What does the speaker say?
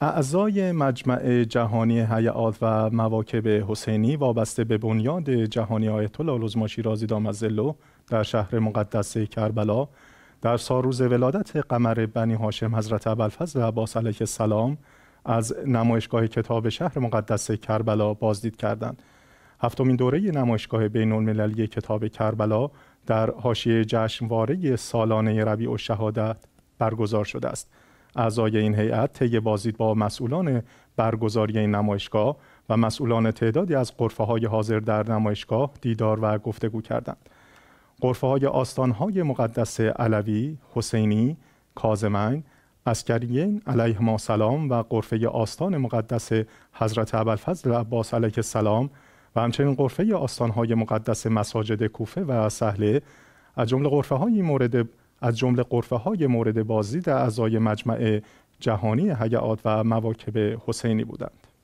اعضای مجمع جهانی حیات و مواکب حسینی وابسته به بنیاد جهانی آیت الله العظما شیرازی دامزلو در شهر مقدس کربلا در روز ولادت قمر بنی هاشم حضرت ابوالفضل عباس علیه السلام از نمایشگاه کتاب شهر مقدس کربلا بازدید کردند. هفتمین دوره نمایشگاه بین المللی کتاب کربلا در حاشیه جشنواره سالانه ربیع و شهادت برگزار شده است. اعضای این هیئت طی بازدید با مسئولان برگزاری این نمایشگاه و مسئولان تعدادی از قرفه های حاضر در نمایشگاه دیدار و گفتگو کردند. قرفه های آستان های مقدس علوی، حسینی، کازمین، اسکریین ما سلام و قرفه آستان مقدس حضرت ابوالفضل عباس علیه السلام و همچنین قرفه آستان های مقدس مساجد کوفه و سهله از جمله قرفه های مورد از جمله قرفه های مورد بازدید اعضای مجمع جهانی حیات و مواکب حسینی بودند.